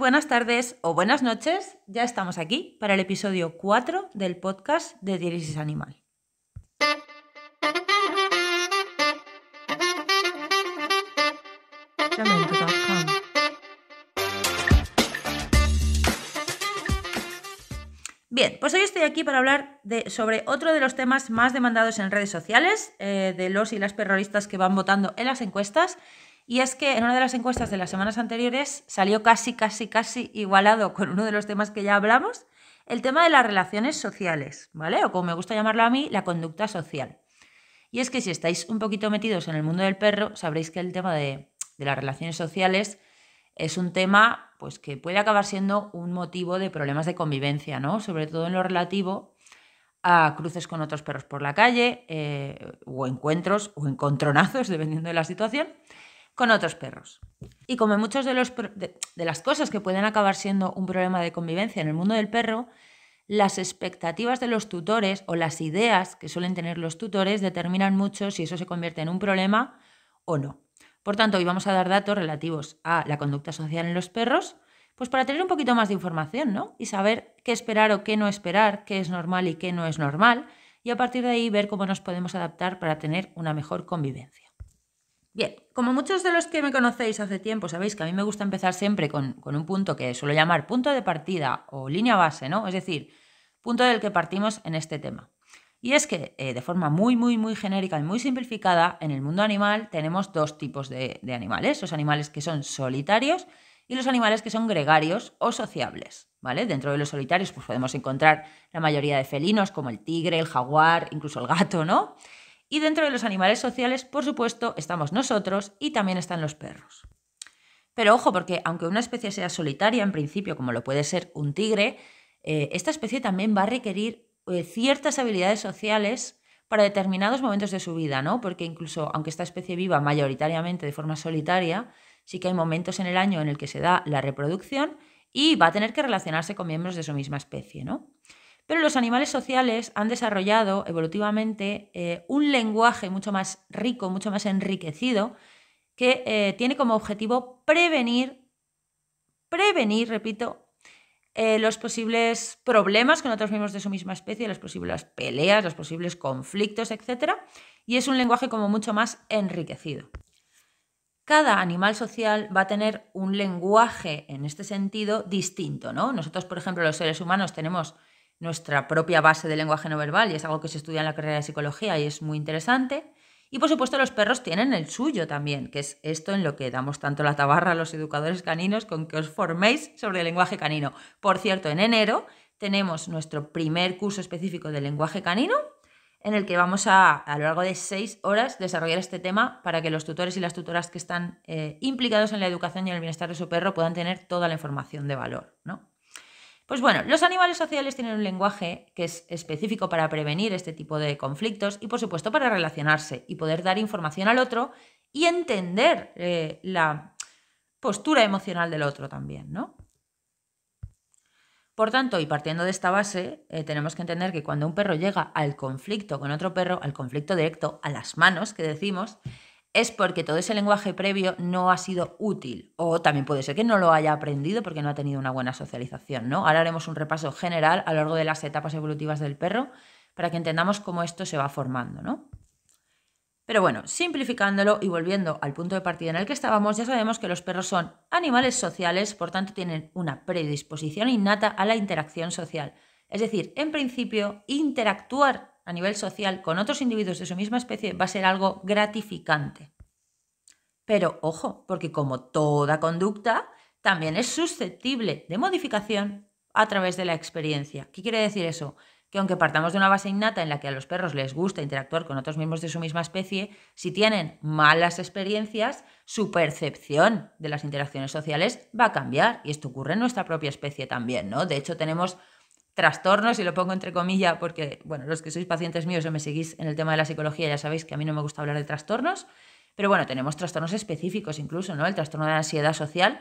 buenas tardes o buenas noches. Ya estamos aquí para el episodio 4 del podcast de Diálisis Animal. Bien, pues hoy estoy aquí para hablar sobre otro de los temas más demandados en redes sociales, eh, de los y las terroristas que van votando en las encuestas, y es que en una de las encuestas de las semanas anteriores salió casi, casi, casi igualado con uno de los temas que ya hablamos, el tema de las relaciones sociales, ¿vale? O como me gusta llamarlo a mí, la conducta social. Y es que si estáis un poquito metidos en el mundo del perro, sabréis que el tema de, las relaciones sociales es un tema pues, que puede acabar siendo un motivo de problemas de convivencia, ¿no? Sobre todo en lo relativo a cruces con otros perros por la calle, eh, o encuentros, o encontronazos, dependiendo de la situación con otros perros. Y como muchas de, los, de las cosas que pueden acabar siendo un problema de convivencia en el mundo del perro, las expectativas de los tutores o las ideas que suelen tener los tutores determinan mucho si eso se convierte en un problema o no. Por tanto, hoy vamos a dar datos relativos a la conducta social en los perros, pues para tener un poquito más de información, Y saber qué esperar o qué no esperar, qué es normal y qué no es normal, y a partir de ahí ver cómo nos podemos adaptar para tener una mejor convivencia. Bien, como muchos de los que me conocéis hace tiempo sabéis que a mí me gusta empezar siempre con, un punto que suelo llamar punto de partida o línea base, ¿no? Es decir, punto del que partimos en este tema. Y es que eh, de forma muy, muy, muy genérica y muy simplificada, en el mundo animal tenemos dos tipos de, de animales, los animales que son solitarios y los animales que son gregarios o sociables, ¿vale? Dentro de los solitarios pues, podemos encontrar la mayoría de felinos como el tigre, el jaguar, incluso el gato, ¿no? Y dentro de los animales sociales, por supuesto, estamos nosotros y también están los perros. Pero ojo, porque aunque una especie sea solitaria en principio, como lo puede ser un tigre, eh, esta especie también va a requerir eh, ciertas habilidades sociales para determinados momentos de su vida, ¿no? Porque incluso aunque esta especie viva mayoritariamente de forma solitaria, sí que hay momentos en el año en el que se da la reproducción y va a tener que relacionarse con miembros de su misma especie, ¿no? Pero los animales sociales han desarrollado evolutivamente eh, un lenguaje mucho más rico, mucho más enriquecido, que eh, tiene como objetivo prevenir, prevenir, repito, eh, los posibles problemas con otros miembros de su misma especie, las posibles peleas, los posibles conflictos, etc. Y es un lenguaje como mucho más enriquecido. Cada animal social va a tener un lenguaje en este sentido distinto, ¿no? Nosotros, por ejemplo, los seres humanos tenemos nuestra propia base de lenguaje no verbal y es algo que se estudia en la carrera de psicología y es muy interesante. Y por supuesto los perros tienen el suyo también, que es esto en lo que damos tanto la tabarra a los educadores caninos con que os forméis sobre el lenguaje canino. Por cierto, en enero tenemos nuestro primer curso específico de lenguaje canino en el que vamos a a lo largo de seis horas desarrollar este tema para que los tutores y las tutoras que están eh, implicados en la educación y en el bienestar de su perro puedan tener toda la información de valor. ¿no? Pues bueno, los animales sociales tienen un lenguaje que es específico para prevenir este tipo de conflictos y por supuesto para relacionarse y poder dar información al otro y entender eh, la postura emocional del otro también, Por tanto, y partiendo de esta base, eh, tenemos que entender que cuando un perro llega al conflicto con otro perro, al conflicto directo, a las manos que decimos, es porque todo ese lenguaje previo no ha sido útil o también puede ser que no lo haya aprendido porque no ha tenido una buena socialización, ¿no? Ahora haremos un repaso general a lo largo de las etapas evolutivas del perro para que entendamos cómo esto se va formando, ¿no? Pero bueno, simplificándolo y volviendo al punto de partida en el que estábamos, ya sabemos que los perros son animales sociales, por tanto tienen una predisposición innata a la interacción social. Es decir, en principio, interactuar a nivel social con otros individuos de su misma especie va a ser algo gratificante. Pero ojo, porque como toda conducta, también es susceptible de modificación a través de la experiencia. ¿Qué quiere decir eso? Que aunque partamos de una base innata en la que a los perros les gusta interactuar con otros miembros de su misma especie, si tienen malas experiencias, su percepción de las interacciones sociales va a cambiar. Y esto ocurre en nuestra propia especie también, ¿no? De hecho, tenemos trastornos, y lo pongo entre comillas porque, bueno, los que sois pacientes míos o me seguís en el tema de la psicología ya sabéis que a mí no me gusta hablar de trastornos, pero bueno, tenemos trastornos específicos incluso, ¿no? El trastorno de ansiedad social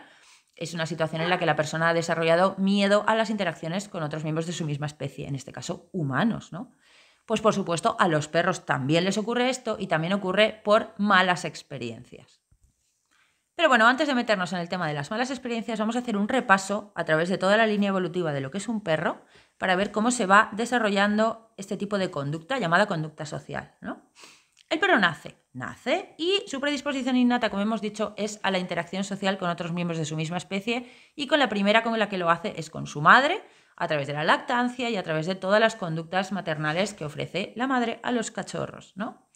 es una situación en la que la persona ha desarrollado miedo a las interacciones con otros miembros de su misma especie, en este caso humanos, ¿no? Pues por supuesto, a los perros también les ocurre esto y también ocurre por malas experiencias. Pero bueno, antes de meternos en el tema de las malas experiencias, vamos a hacer un repaso a través de toda la línea evolutiva de lo que es un perro para ver cómo se va desarrollando este tipo de conducta llamada conducta social. El perro nace, nace y su predisposición innata, como hemos dicho, es a la interacción social con otros miembros de su misma especie y con la primera con la que lo hace es con su madre, a través de la lactancia y a través de todas las conductas maternales que ofrece la madre a los cachorros, ¿no?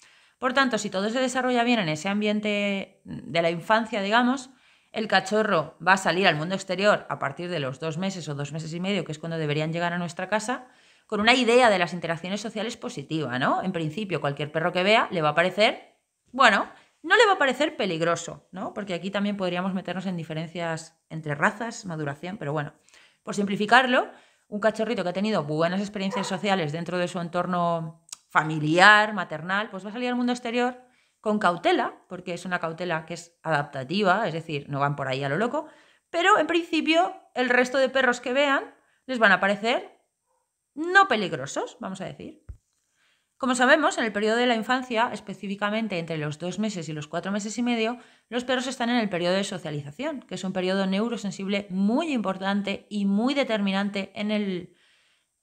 Por tanto, si todo se desarrolla bien en ese ambiente de la infancia, digamos, el cachorro va a salir al mundo exterior a partir de los dos meses o dos meses y medio, que es cuando deberían llegar a nuestra casa, con una idea de las interacciones sociales positiva, ¿no? En principio, cualquier perro que vea le va a parecer, bueno, no le va a parecer peligroso, ¿no? Porque aquí también podríamos meternos en diferencias entre razas, maduración, pero bueno, por simplificarlo, un cachorrito que ha tenido buenas experiencias sociales dentro de su entorno familiar, maternal, pues va a salir al mundo exterior con cautela, porque es una cautela que es adaptativa, es decir, no van por ahí a lo loco, pero en principio el resto de perros que vean les van a parecer no peligrosos, vamos a decir. Como sabemos, en el periodo de la infancia, específicamente entre los dos meses y los cuatro meses y medio, los perros están en el periodo de socialización, que es un periodo neurosensible muy importante y muy determinante en el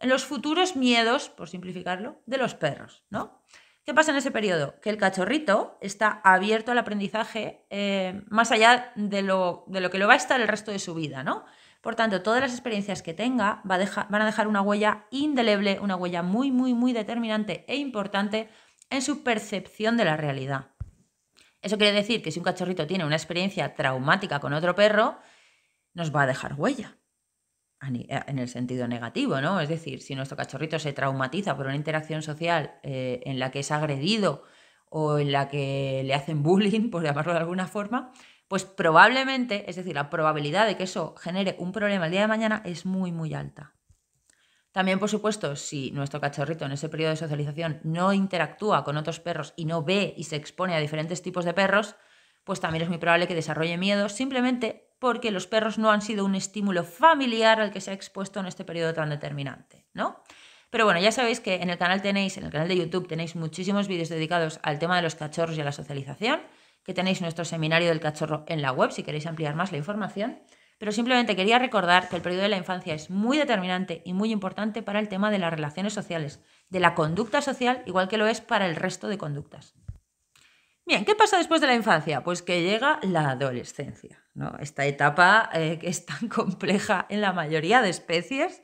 en los futuros miedos, por simplificarlo, de los perros, ¿no? ¿Qué pasa en ese periodo? Que el cachorrito está abierto al aprendizaje eh, más allá de lo, de lo, que lo va a estar el resto de su vida, ¿no? Por tanto, todas las experiencias que tenga va van a dejar una huella indeleble, una huella muy, muy, muy determinante e importante en su percepción de la realidad. Eso quiere decir que si un cachorrito tiene una experiencia traumática con otro perro, nos va a dejar huella en el sentido negativo, ¿no? Es decir, si nuestro cachorrito se traumatiza por una interacción social eh, en la que es agredido o en la que le hacen bullying, por llamarlo de alguna forma, pues probablemente, es decir, la probabilidad de que eso genere un problema el día de mañana es muy, muy alta. También, por supuesto, si nuestro cachorrito en ese periodo de socialización no interactúa con otros perros y no ve y se expone a diferentes tipos de perros, pues también es muy probable que desarrolle miedo simplemente porque los perros no han sido un estímulo familiar al que se ha expuesto en este periodo tan determinante, ¿no? Pero bueno, ya sabéis que en el canal tenéis, en el canal de YouTube tenéis muchísimos vídeos dedicados al tema de los cachorros y a la socialización, que tenéis nuestro seminario del cachorro en la web si queréis ampliar más la información. Pero simplemente quería recordar que el periodo de la infancia es muy determinante y muy importante para el tema de las relaciones sociales, de la conducta social, igual que lo es para el resto de conductas. ¿qué pasa después de la infancia? Pues que llega la adolescencia, ¿no? Esta etapa eh, que es tan compleja en la mayoría de especies,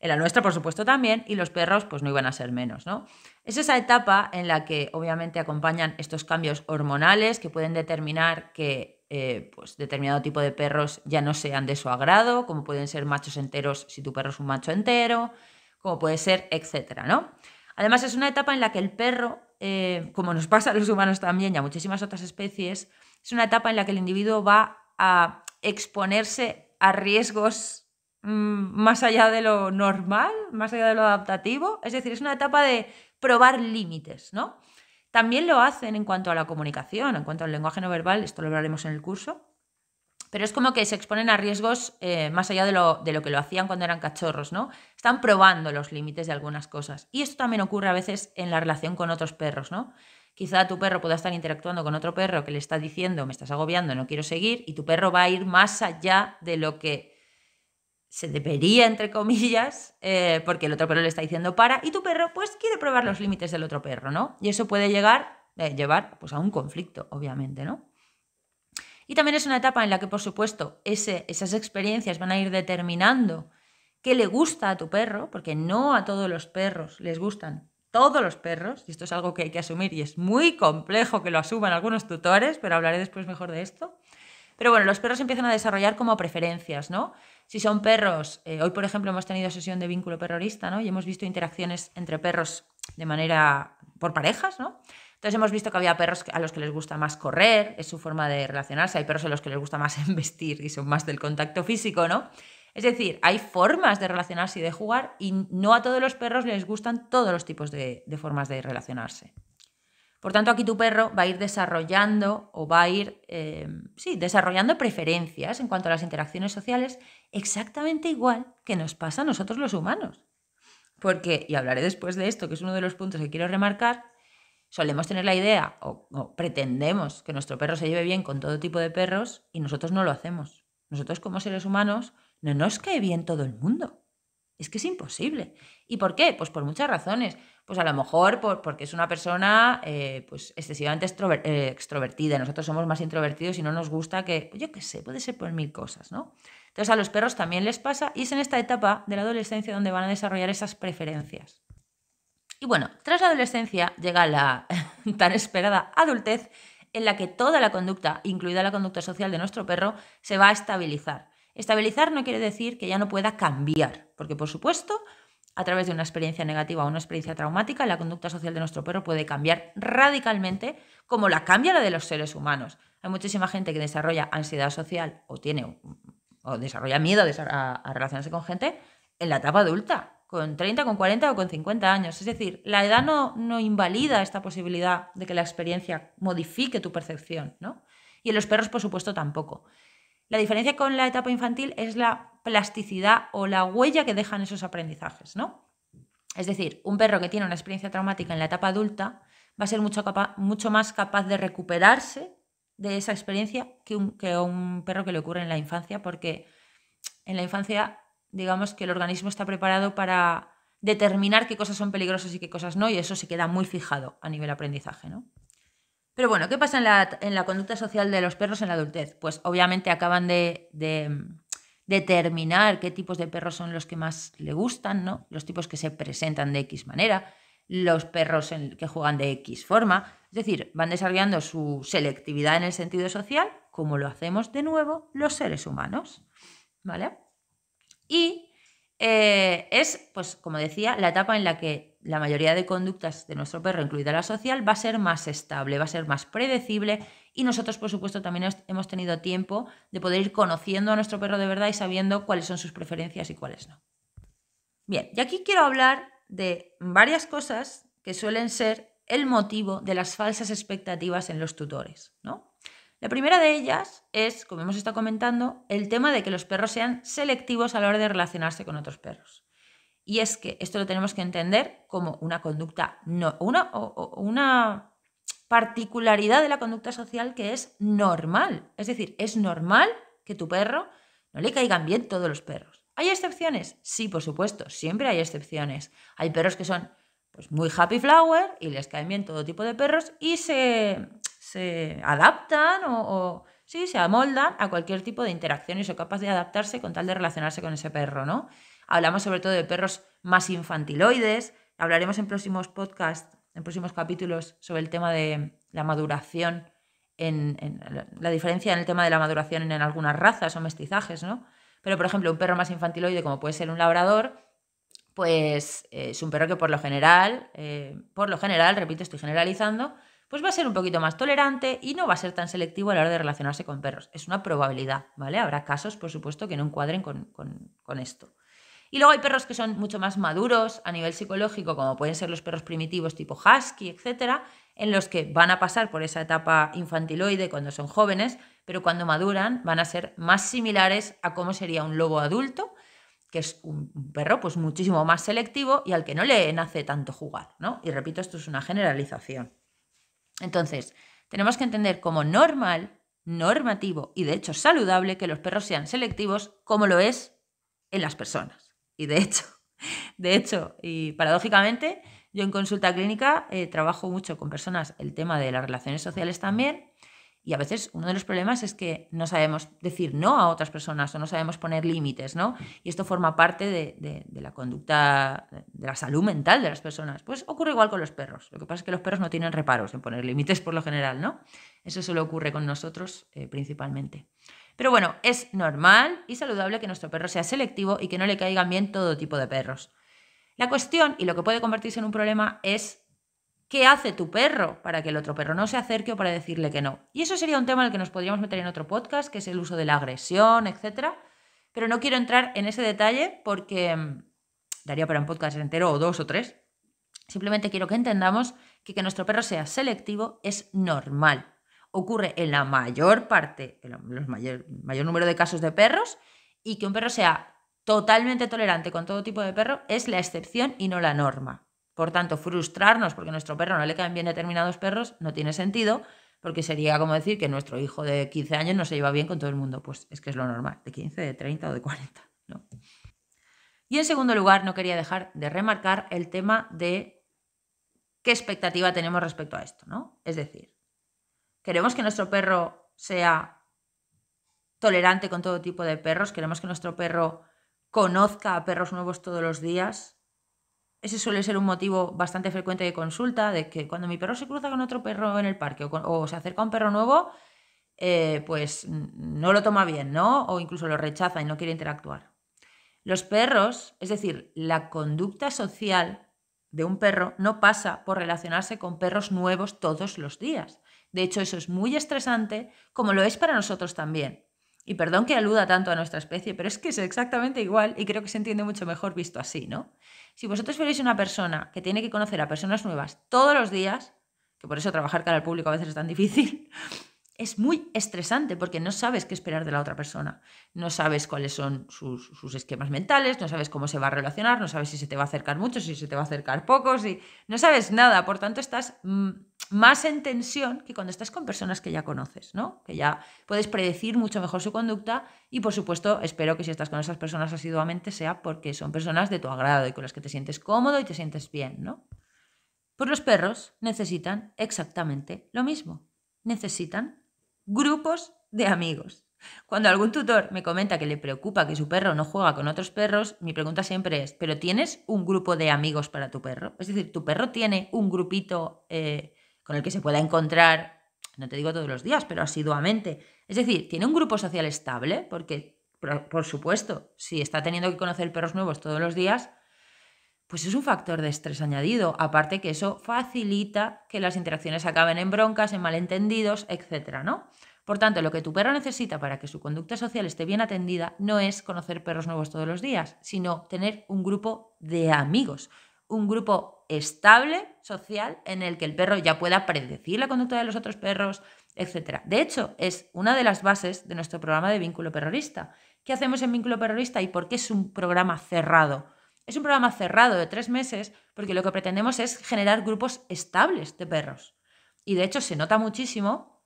en la nuestra por supuesto también, y los perros pues no iban a ser menos, ¿no? Es esa etapa en la que obviamente acompañan estos cambios hormonales que pueden determinar que eh, pues, determinado tipo de perros ya no sean de su agrado, como pueden ser machos enteros si tu perro es un macho entero, como puede ser, etcétera, ¿no? Además es una etapa en la que el perro eh, como nos pasa a los humanos también y a muchísimas otras especies, es una etapa en la que el individuo va a exponerse a riesgos mm, más allá de lo normal, más allá de lo adaptativo. Es decir, es una etapa de probar límites, ¿no? También lo hacen en cuanto a la comunicación, en cuanto al lenguaje no verbal, esto lo hablaremos en el curso, pero es como que se exponen a riesgos eh, más allá de lo, que lo hacían cuando eran cachorros, ¿no? Están probando los límites de algunas cosas. Y esto también ocurre a veces en la relación con otros perros, ¿no? Quizá tu perro pueda estar interactuando con otro perro que le está diciendo, me estás agobiando, no quiero seguir, y tu perro va a ir más allá de lo que se debería, entre comillas, eh, porque el otro perro le está diciendo para, y tu perro pues quiere probar los límites del otro perro, ¿no? Y eso puede llegar, eh, llevar pues, a un conflicto, obviamente, ¿no? Y también es una etapa en la que, por supuesto, esas experiencias van a ir determinando qué le gusta a tu perro, porque no a todos los perros les gustan todos los perros, y esto es algo que hay que asumir y es muy complejo que lo asuman algunos tutores, pero hablaré después mejor de esto. Pero bueno, los perros empiezan a desarrollar como preferencias, ¿no? Si son perros, eh, hoy por ejemplo hemos tenido sesión de vínculo perrorista, ¿no? Y hemos visto interacciones entre perros de manera por parejas, ¿no? Entonces hemos visto que había perros a los que les gusta más correr, es su forma de relacionarse, hay perros a los que les gusta más embestir y son más del contacto físico, ¿no? Es decir, hay formas de relacionarse y de jugar y no a todos los perros les gustan todos los tipos de, formas de relacionarse. Por tanto, aquí tu perro va a ir desarrollando o va a ir, em, sí, desarrollando preferencias en cuanto a las interacciones sociales exactamente igual que nos pasa a nosotros los humanos. Porque, y hablaré después de esto, que es uno de los puntos que quiero remarcar, solemos tener la idea o, pretendemos que nuestro perro se lleve bien con todo tipo de perros y nosotros no lo hacemos. Nosotros como seres humanos no nos cae bien todo el mundo. Es que es imposible. ¿Y por qué? Pues por muchas razones. Pues a lo mejor porque es una persona eh, pues excesivamente eh, extrovertida. Nosotros somos más introvertidos y no nos gusta que, pues yo qué sé, puede ser por mil cosas, ¿no? Entonces a los perros también les pasa y es en esta etapa de la adolescencia donde van a desarrollar esas preferencias. Y bueno, tras la adolescencia llega la tan esperada adultez en la que toda la conducta, incluida la conducta social de nuestro perro, se va a estabilizar. Estabilizar no quiere decir que ya no pueda cambiar, porque por supuesto, a través de una experiencia negativa o una experiencia traumática, la conducta social de nuestro perro puede cambiar radicalmente como la cambia la de los seres humanos. Hay muchísima gente que desarrolla ansiedad social o tiene o desarrolla miedo a, a relacionarse con gente en la etapa adulta con 30, con 40 o con 50 años. Es decir, la edad no, no invalida esta posibilidad de que la experiencia modifique tu percepción, ¿no? Y en los perros, por supuesto, tampoco. La diferencia con la etapa infantil es la plasticidad o la huella que dejan esos aprendizajes, ¿no? Es decir, un perro que tiene una experiencia traumática en la etapa adulta va a ser mucho, mucho más capaz de recuperarse de esa experiencia que que un perro que le ocurre en la infancia, porque en la infancia digamos que el organismo está preparado para determinar qué cosas son peligrosas y qué cosas no, y eso se queda muy fijado a nivel aprendizaje, ¿no? Pero bueno, ¿qué pasa en la, en la conducta social de los perros en la adultez? Pues obviamente acaban de, mm, determinar qué tipos de perros son los que más le gustan, ¿no? Los tipos que se presentan de X manera, los perros que juegan de X forma. Es decir, van desarrollando su selectividad en el sentido social, como lo hacemos de nuevo los seres humanos. ¿Vale? Y eh, es, pues como decía, la etapa en la que la mayoría de conductas de nuestro perro, incluida la social, va a ser más estable, va a ser más predecible y nosotros, por supuesto, también hemos tenido tiempo de poder ir conociendo a nuestro perro de verdad y sabiendo cuáles son sus preferencias y cuáles no. Bien, y aquí quiero hablar de varias cosas que suelen ser el motivo de las falsas expectativas en los tutores, ¿no? La primera de ellas es, como hemos estado comentando, el tema de que los perros sean selectivos a la hora de relacionarse con otros perros. Y es que esto lo tenemos que entender como una conducta, no, una, una particularidad de la conducta social que es normal. Es decir, es normal que tu perro no le caigan bien todos los perros. ¿Hay excepciones? Sí, por supuesto, siempre hay excepciones. Hay perros que son pues muy happy flower y les caen bien todo tipo de perros y se, adaptan o, sí, se amoldan a cualquier tipo de interacción y son capaces de adaptarse con tal de relacionarse con ese perro, ¿no? Hablamos sobre todo de perros más infantiloides, hablaremos en próximos podcasts, en próximos capítulos sobre el tema de la maduración, en, la, diferencia en el tema de la maduración en, algunas razas o mestizajes, ¿no? Pero, por ejemplo, un perro más infantiloide como puede ser un labrador, pues eh, es un perro que por lo general, eh, por lo general, repito, estoy generalizando, pues va a ser un poquito más tolerante y no va a ser tan selectivo a la hora de relacionarse con perros. Es una probabilidad, ¿vale? Habrá casos, por supuesto, que no encuadren con, con esto. Y luego hay perros que son mucho más maduros a nivel psicológico, como pueden ser los perros primitivos tipo husky, etcétera, en los que van a pasar por esa etapa infantiloide cuando son jóvenes, pero cuando maduran van a ser más similares a cómo sería un lobo adulto que es un, perro pues muchísimo más selectivo y al que no le nace tanto jugar, ¿no? Y repito, esto es una generalización. Entonces, tenemos que entender como normal, normativo y de hecho saludable que los perros sean selectivos como lo es en las personas. Y de hecho, de hecho, y paradójicamente, yo en consulta clínica eh, trabajo mucho con personas el tema de las relaciones sociales también y a veces uno de los problemas es que no sabemos decir no a otras personas o no sabemos poner límites, ¿no? Y esto forma parte de, la conducta, de la salud mental de las personas. Pues ocurre igual con los perros. Lo que pasa es que los perros no tienen reparos en poner límites por lo general, ¿no? Eso solo ocurre con nosotros eh, principalmente. Pero bueno, es normal y saludable que nuestro perro sea selectivo y que no le caigan bien todo tipo de perros. La cuestión y lo que puede convertirse en un problema es ¿Qué hace tu perro para que el otro perro no se acerque o para decirle que no? Y eso sería un tema al que nos podríamos meter en otro podcast, que es el uso de la agresión, etc. Pero no quiero entrar en ese detalle porque mm, daría para un podcast entero o dos o tres. Simplemente quiero que entendamos que que nuestro perro sea selectivo es normal. Ocurre en la mayor parte, en el mayor número de casos de perros, y que un perro sea totalmente tolerante con todo tipo de perro es la excepción y no la norma. Por tanto, frustrarnos porque a nuestro perro no le caen bien determinados perros no tiene sentido, porque sería como decir que nuestro hijo de 15 años no se lleva bien con todo el mundo. Pues es que es lo normal, de 15, de 30 o de 40. Y en segundo lugar, no quería dejar de remarcar el tema de qué expectativa tenemos respecto a esto, ¿no? Es decir, queremos que nuestro perro sea tolerante con todo tipo de perros, queremos que nuestro perro conozca a perros nuevos todos los días, ese suele ser un motivo bastante frecuente de consulta, de que cuando mi perro se cruza con otro perro en el parque o, se acerca a un perro nuevo, eh, pues no lo toma bien, ¿no? O incluso lo rechaza y no quiere interactuar. Los perros, es decir, la conducta social de un perro no pasa por relacionarse con perros nuevos todos los días. De hecho, eso es muy estresante, como lo es para nosotros también. Y perdón que aluda tanto a nuestra especie, pero es que es exactamente igual y creo que se entiende mucho mejor visto así, ¿no? Si vosotros fuerais una persona que tiene que conocer a personas nuevas todos los días, que por eso trabajar cara al público a veces es tan difícil, es muy estresante porque no sabes qué esperar de la otra persona, no sabes cuáles son sus, sus, esquemas mentales, no sabes cómo se va a relacionar, no sabes si se te va a acercar mucho, si se te va a acercar poco, si no sabes nada, por tanto estás mm, más en tensión que cuando estás con personas que ya conoces, ¿no? Que ya puedes predecir mucho mejor su conducta y por supuesto espero que si estás con esas personas asiduamente sea porque son personas de tu agrado y con las que te sientes cómodo y te sientes bien, ¿no? Pues los perros necesitan exactamente lo mismo. Necesitan grupos de amigos. Cuando algún tutor me comenta que le preocupa que su perro no juega con otros perros, mi pregunta siempre es, ¿pero tienes un grupo de amigos para tu perro? Es decir, ¿tu perro tiene un grupito eh, con el que se pueda encontrar, no te digo todos los días, pero asiduamente. Es decir, tiene un grupo social estable, porque, por, supuesto, si está teniendo que conocer perros nuevos todos los días, pues es un factor de estrés añadido, aparte que eso facilita que las interacciones acaben en broncas, en malentendidos, etc. ¿no? Por tanto, lo que tu perro necesita para que su conducta social esté bien atendida no es conocer perros nuevos todos los días, sino tener un grupo de amigos, un grupo estable social en el que el perro ya pueda predecir la conducta de los otros perros, etc. De hecho, es una de las bases de nuestro programa de vínculo perrorista. ¿Qué hacemos en vínculo perrorista y por qué es un programa cerrado? Es un programa cerrado de tres meses porque lo que pretendemos es generar grupos estables de perros. Y de hecho se nota muchísimo,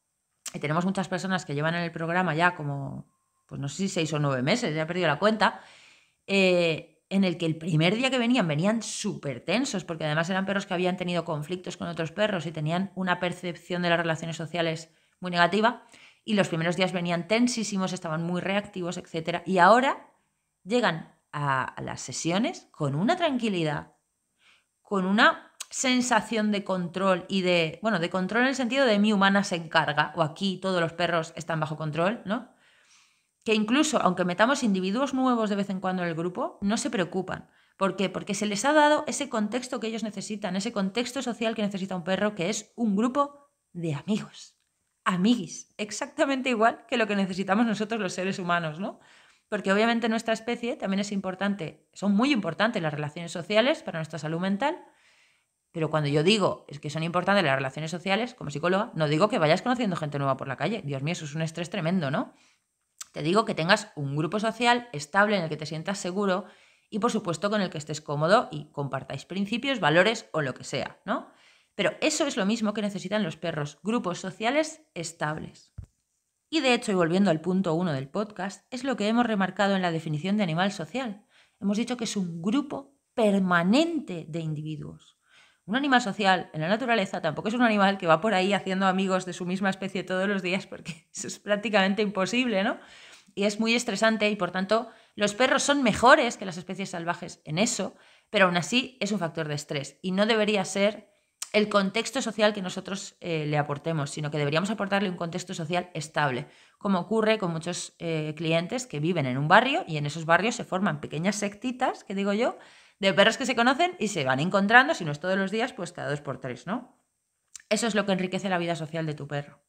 y tenemos muchas personas que llevan en el programa ya como, pues no sé si seis o nueve meses, ya he perdido la cuenta, eh, en el que el primer día que venían venían súper tensos, porque además eran perros que habían tenido conflictos con otros perros y tenían una percepción de las relaciones sociales muy negativa, y los primeros días venían tensísimos, estaban muy reactivos, etc. Y ahora llegan a las sesiones con una tranquilidad, con una sensación de control y de, bueno, de control en el sentido de mi humana se encarga, o aquí todos los perros están bajo control, ¿no? que incluso aunque metamos individuos nuevos de vez en cuando en el grupo, no se preocupan. ¿Por qué? Porque se les ha dado ese contexto que ellos necesitan, ese contexto social que necesita un perro, que es un grupo de amigos. Amiguis. Exactamente igual que lo que necesitamos nosotros los seres humanos, ¿no? Porque obviamente nuestra especie también es importante, son muy importantes las relaciones sociales para nuestra salud mental, pero cuando yo digo es que son importantes las relaciones sociales, como psicóloga, no digo que vayas conociendo gente nueva por la calle. Dios mío, eso es un estrés tremendo, ¿no? Te digo que tengas un grupo social estable en el que te sientas seguro y por supuesto con el que estés cómodo y compartáis principios, valores o lo que sea, ¿no? Pero eso es lo mismo que necesitan los perros, grupos sociales estables. Y de hecho, y volviendo al punto 1 del podcast, es lo que hemos remarcado en la definición de animal social. Hemos dicho que es un grupo permanente de individuos. Un animal social en la naturaleza tampoco es un animal que va por ahí haciendo amigos de su misma especie todos los días porque eso es prácticamente imposible, ¿no? Y es muy estresante y por tanto los perros son mejores que las especies salvajes en eso, pero aún así es un factor de estrés y no debería ser el contexto social que nosotros eh, le aportemos, sino que deberíamos aportarle un contexto social estable, como ocurre con muchos eh, clientes que viven en un barrio y en esos barrios se forman pequeñas sectitas, que digo yo, de perros que se conocen y se van encontrando, si no es todos los días, pues cada dos por tres, ¿no? Eso es lo que enriquece la vida social de tu perro.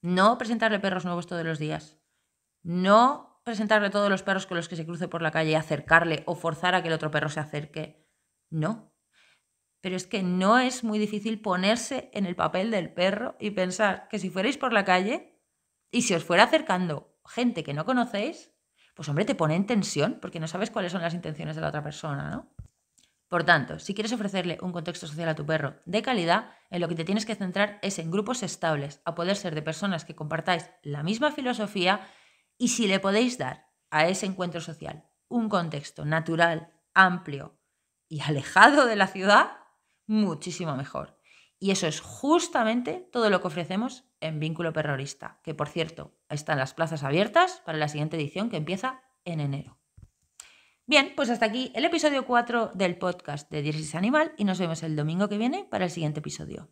No presentarle perros nuevos todos los días. No presentarle todos los perros con los que se cruce por la calle, y acercarle o forzar a que el otro perro se acerque. No. Pero es que no es muy difícil ponerse en el papel del perro y pensar que si fuerais por la calle y si os fuera acercando gente que no conocéis, pues hombre, te pone en tensión porque no sabes cuáles son las intenciones de la otra persona, ¿no? Por tanto, si quieres ofrecerle un contexto social a tu perro de calidad, en lo que te tienes que centrar es en grupos estables, a poder ser de personas que compartáis la misma filosofía y si le podéis dar a ese encuentro social un contexto natural, amplio y alejado de la ciudad, muchísimo mejor. Y eso es justamente todo lo que ofrecemos en Vínculo Terrorista, que por cierto, están las plazas abiertas para la siguiente edición que empieza en enero. Bien, pues hasta aquí el episodio 4 del podcast de diésis Animal y nos vemos el domingo que viene para el siguiente episodio.